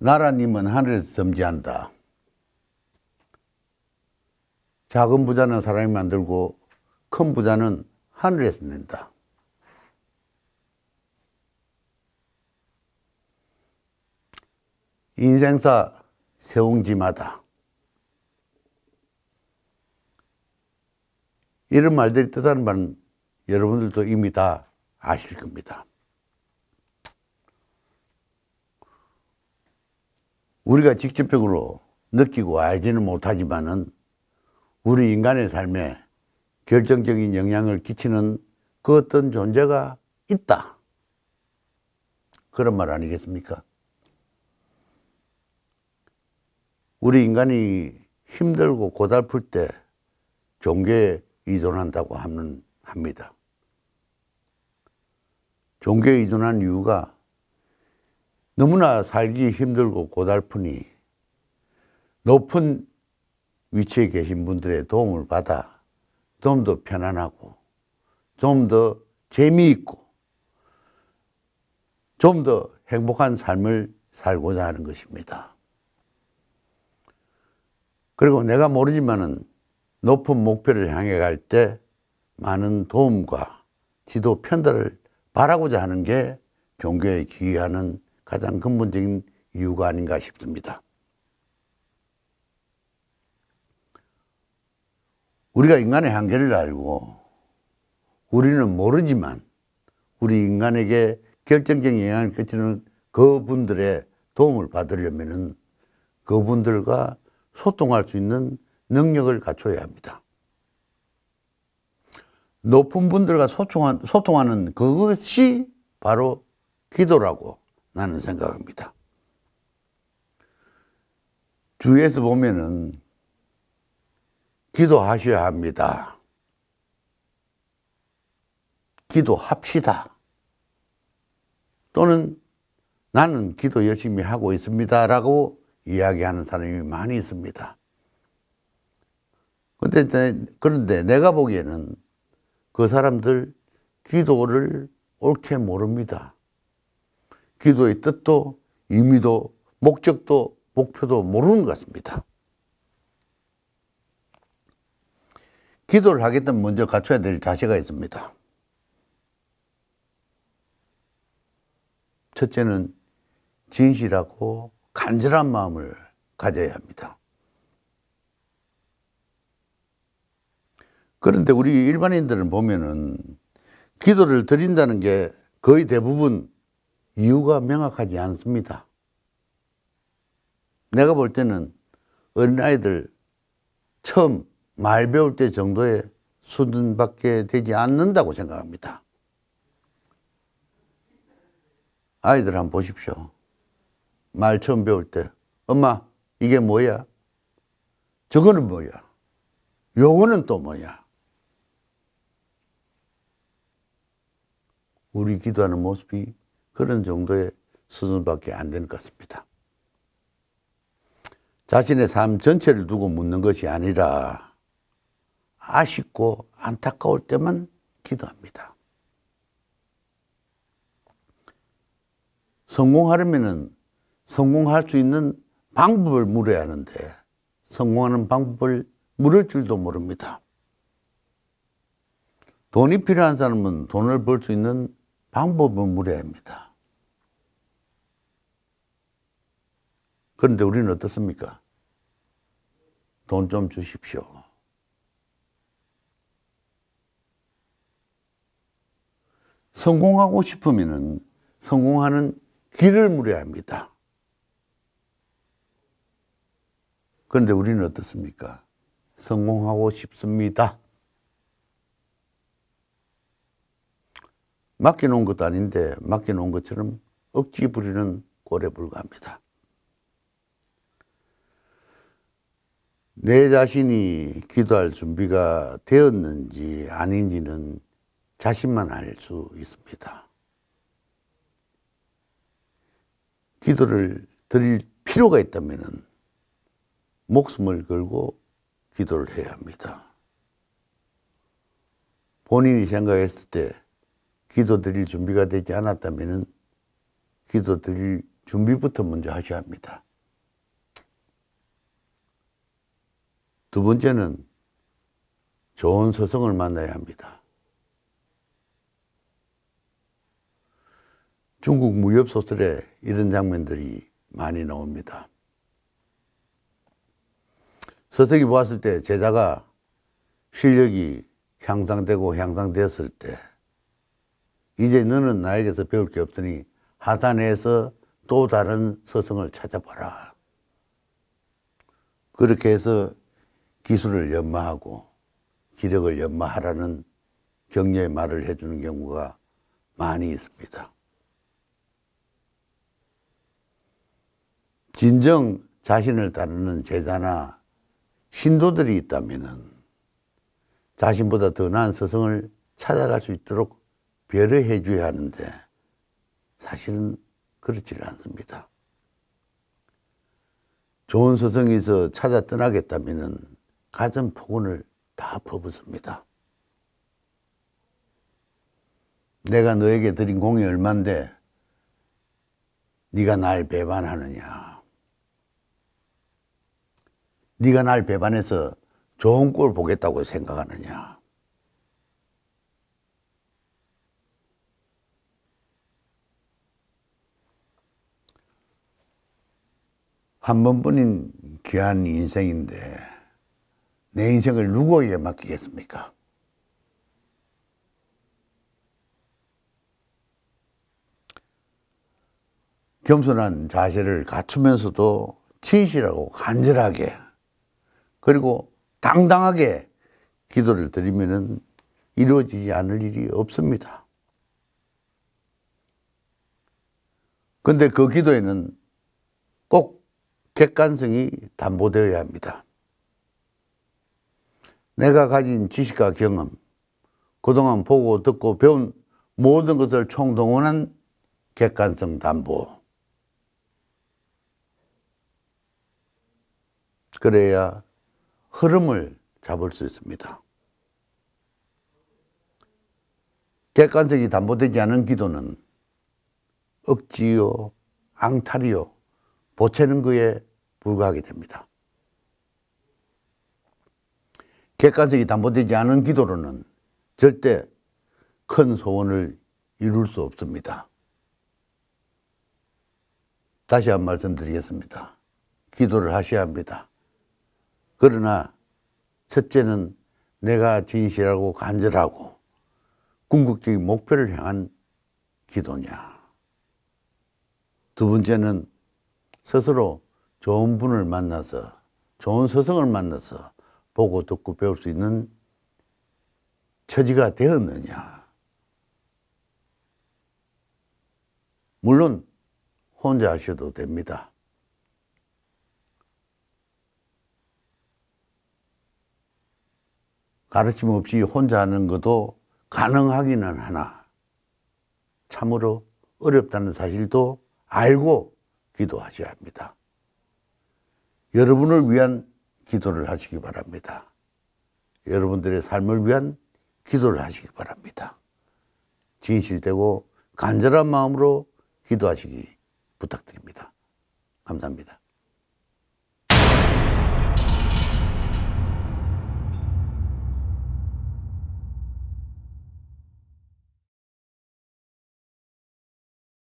나라님은 하늘에서 점지한다. 작은 부자는 사람이 만들고 큰 부자는 하늘에서 낸다. 인생사 세웅지마다 이런 말들이 뜻하는 말은 여러분들도 이미 다 아실 겁니다. 우리가 직접적으로 느끼고 알지는 못하지만은 우리 인간의 삶에 결정적인 영향을 끼치는 그 어떤 존재가 있다. 그런 말 아니겠습니까? 우리 인간이 힘들고 고달플 때 종교에 의존한다고 하는, 합니다. 종교에 의존한 이유가 너무나 살기 힘들고 고달프니 높은 위치에 계신 분들의 도움을 받아 좀 더 편안하고 좀 더 재미있고 좀 더 행복한 삶을 살고자 하는 것입니다. 그리고 내가 모르지만은 높은 목표를 향해 갈 때 많은 도움과 지도 편달을 바라고자 하는 게 종교에 기여하는 가장 근본적인 이유가 아닌가 싶습니다. 우리가 인간의 한계를 알고 우리는 모르지만 우리 인간에게 결정적인 영향을 끼치는 그분들의 도움을 받으려면 그분들과 소통할 수 있는 능력을 갖춰야 합니다. 높은 분들과 소통한, 소통하는 그것이 바로 기도라고 나는 생각합니다. 주위에서 보면은 기도하셔야 합니다. 기도합시다. 또는 나는 기도 열심히 하고 있습니다. 라고 이야기하는 사람이 많이 있습니다. 그런데, 그런데 내가 보기에는 그 사람들 기도를 옳게 모릅니다. 기도의 뜻도 의미도 목적도 목표도 모르는 것 같습니다. 기도를 하겠다면 먼저 갖춰야 될 자세가 있습니다. 첫째는 진실하고 간절한 마음을 가져야 합니다. 그런데 우리 일반인들을 보면은 기도를 드린다는 게 거의 대부분 이유가 명확하지 않습니다. 내가 볼 때는 어린아이들 처음 말 배울 때 정도의 수준밖에 되지 않는다고 생각합니다. 아이들 한번 보십시오. 말 처음 배울 때 엄마 이게 뭐야? 저거는 뭐야? 요거는 또 뭐야? 우리 기도하는 모습이 그런 정도의 수준밖에 안 되는 것 같습니다. 자신의 삶 전체를 두고 묻는 것이 아니라 아쉽고 안타까울 때만 기도합니다. 성공하려면 성공할 수 있는 방법을 물어야 하는데 성공하는 방법을 물을 줄도 모릅니다. 돈이 필요한 사람은 돈을 벌 수 있는 방법을 물어야 합니다. 그런데 우리는 어떻습니까? 돈 좀 주십시오. 성공하고 싶으면 성공하는 길을 물어야 합니다. 그런데 우리는 어떻습니까? 성공하고 싶습니다. 맡겨놓은 것도 아닌데 맡겨놓은 것처럼 억지 부리는 꼴에 불과합니다. 내 자신이 기도할 준비가 되었는지 아닌지는 자신만 알 수 있습니다. 기도를 드릴 필요가 있다면 목숨을 걸고 기도를 해야 합니다. 본인이 생각했을 때 기도 드릴 준비가 되지 않았다면 기도 드릴 준비부터 먼저 하셔야 합니다. 두 번째는 좋은 서성을 만나야 합니다. 중국 무협 소설에 이런 장면들이 많이 나옵니다. 서승이 보았을 때 제자가 실력이 향상되고 향상되었을 때 이제 너는 나에게서 배울 게없더니 하단에서 또 다른 서성을 찾아봐라. 그렇게 해서 기술을 연마하고 기력을 연마하라는 격려의 말을 해주는 경우가 많이 있습니다. 진정 자신을 다루는 제자나 신도들이 있다면 자신보다 더 나은 서성을 찾아갈 수 있도록 배려해 줘야 하는데 사실은 그렇지 않습니다. 좋은 서성에서 찾아 떠나겠다면 가슴 포근을 다 퍼붓습니다. 내가 너에게 드린 공이 얼만데 네가 날 배반하느냐. 네가 날 배반해서 좋은 꼴 보겠다고 생각하느냐. 한 번뿐인 귀한 인생인데 내 인생을 누구에게 맡기겠습니까? 겸손한 자세를 갖추면서도 진실하고 간절하게 그리고 당당하게 기도를 드리면 이루어지지 않을 일이 없습니다. 근데 그 기도에는 꼭 객관성이 담보되어야 합니다. 내가 가진 지식과 경험, 그동안 보고 듣고 배운 모든 것을 총동원한 객관성 담보. 그래야 흐름을 잡을 수 있습니다. 객관성이 담보되지 않은 기도는 억지요, 앙탈이요, 보채는 거에 불과하게 됩니다. 객관성이 담보되지 않은 기도로는 절대 큰 소원을 이룰 수 없습니다. 다시 한 말씀 드리겠습니다. 기도를 하셔야 합니다. 그러나 첫째는 내가 진실하고 간절하고 궁극적인 목표를 향한 기도냐. 두 번째는 스스로 좋은 분을 만나서 좋은 서성을 만나서 보고 듣고 배울 수 있는 처지가 되었느냐. 물론 혼자 하셔도 됩니다. 가르침 없이 혼자 하는 것도 가능하기는 하나 참으로 어렵다는 사실도 알고 기도하셔야 합니다. 여러분을 위한 기도를 하시기 바랍니다. 여러분들의 삶을 위한 기도를 하시기 바랍니다. 진실되고 간절한 마음으로 기도하시기 부탁드립니다. 감사합니다.